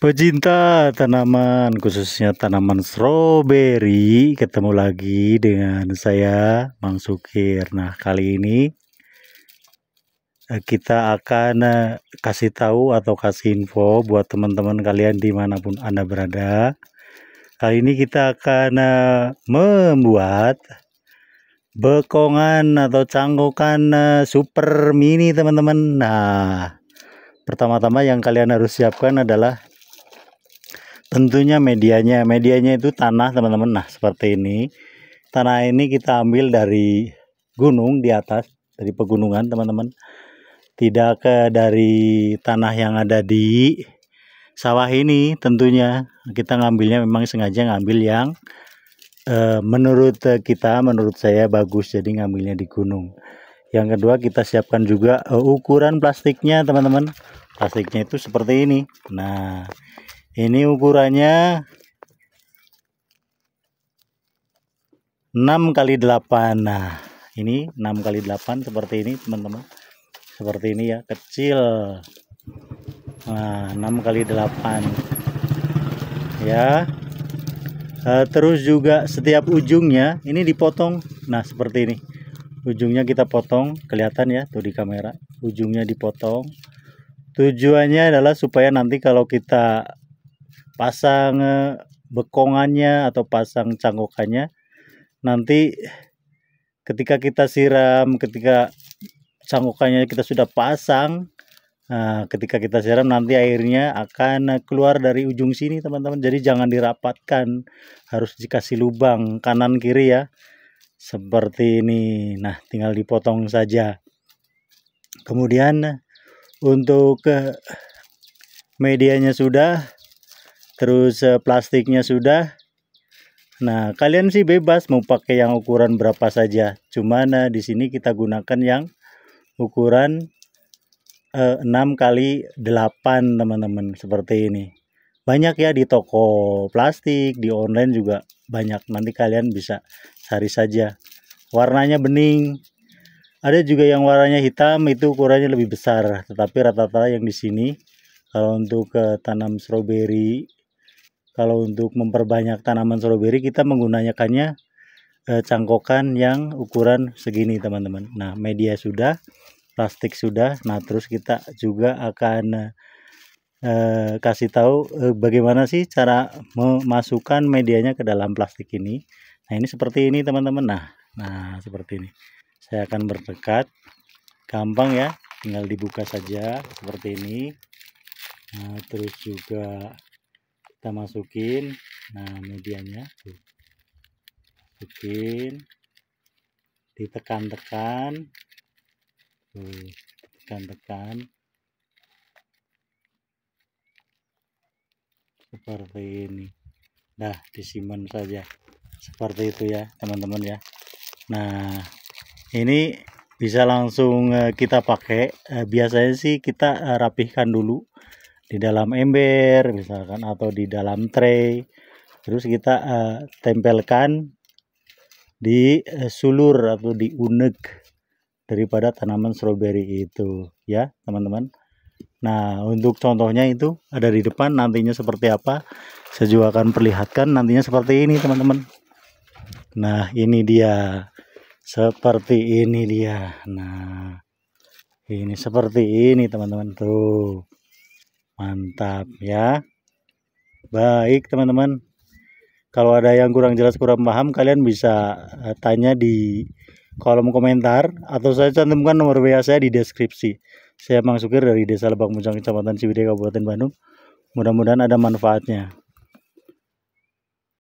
Pecinta tanaman, khususnya tanaman stroberi, ketemu lagi dengan saya, Mang Sukir. Nah, kali ini eh, kita akan eh, kasih tahu atau kasih info buat teman-teman kalian dimanapun Anda berada. Kali ini kita akan eh, membuat bekongan atau cangkokan super mini, teman-teman. Nah, pertama-tama yang kalian harus siapkan adalah tentunya medianya medianya itu tanah teman-teman nah seperti ini tanah ini kita ambil dari gunung di atas dari pegunungan teman-teman tidak ke dari tanah yang ada di sawah ini tentunya kita ngambilnya memang sengaja ngambil yang eh, menurut kita menurut saya bagus jadi ngambilnya di gunung yang kedua kita siapkan juga eh, ukuran plastiknya teman-teman plastiknya itu seperti ini nah ini ukurannya 6 kali 8 nah ini 6 kali 8 seperti ini teman-teman seperti ini ya kecil nah 6 kali 8 ya eh, terus juga setiap ujungnya ini dipotong nah seperti ini ujungnya kita potong kelihatan ya tuh di kamera ujungnya dipotong tujuannya adalah supaya nanti kalau kita pasang eh, bekongannya atau pasang cangkokannya nanti ketika kita siram ketika cangkokannya kita sudah pasang nah, ketika kita siram nanti airnya akan keluar dari ujung sini teman-teman jadi jangan dirapatkan harus dikasih lubang kanan kiri ya seperti ini nah tinggal dipotong saja kemudian untuk eh, medianya sudah terus uh, plastiknya sudah nah kalian sih bebas mau pakai yang ukuran berapa saja Cuma nah, eh, di sini kita gunakan yang ukuran uh, eh, 6 kali 8 teman-teman seperti ini banyak ya di toko plastik di online juga banyak nanti kalian bisa cari saja warnanya bening ada juga yang warnanya hitam itu ukurannya lebih besar tetapi rata-rata yang di sini kalau untuk uh, tanam stroberi kalau untuk memperbanyak tanaman stroberi kita menggunakannya eh, cangkokan yang ukuran segini teman-teman nah media sudah plastik sudah nah terus kita juga akan eh, kasih tahu eh, bagaimana sih cara memasukkan medianya ke dalam plastik ini nah ini seperti ini teman-teman nah nah seperti ini saya akan berdekat gampang ya tinggal dibuka saja seperti ini nah, terus juga kita masukin nah medianya tuh masukin ditekan-tekan tuh ditekan-tekan seperti ini nah disimpan saja seperti itu ya teman-teman ya nah ini bisa langsung eh, kita pakai eh, biasanya sih kita eh, rapihkan dulu di dalam ember misalkan atau di dalam tray terus kita uh, tempelkan di uh, sulur atau di unek daripada tanaman stroberi itu ya teman-teman nah untuk contohnya itu ada di depan nantinya seperti apa saya juga akan perlihatkan nantinya seperti ini teman-teman nah ini dia seperti ini dia nah ini seperti ini teman-teman tuh mantap ya baik teman-teman kalau ada yang kurang jelas kurang paham kalian bisa eh, tanya di kolom komentar atau saya cantumkan nomor WA saya di deskripsi saya Mang Sukir dari Desa Lebak Muncang Kecamatan Cibide, Kabupaten Bandung mudah-mudahan ada manfaatnya